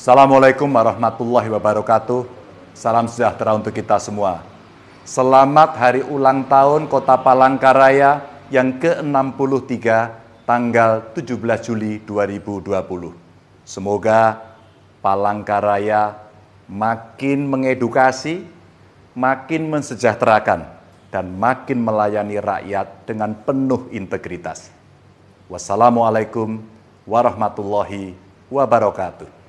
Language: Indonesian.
Assalamualaikum warahmatullahi wabarakatuh. Salam sejahtera untuk kita semua. Selamat hari ulang tahun Kota Palangkaraya yang ke-63 tanggal 17 Juli 2020. Semoga Palangkaraya makin mengedukasi, makin mensejahterakan, dan makin melayani rakyat dengan penuh integritas. Wassalamualaikum warahmatullahi wabarakatuh.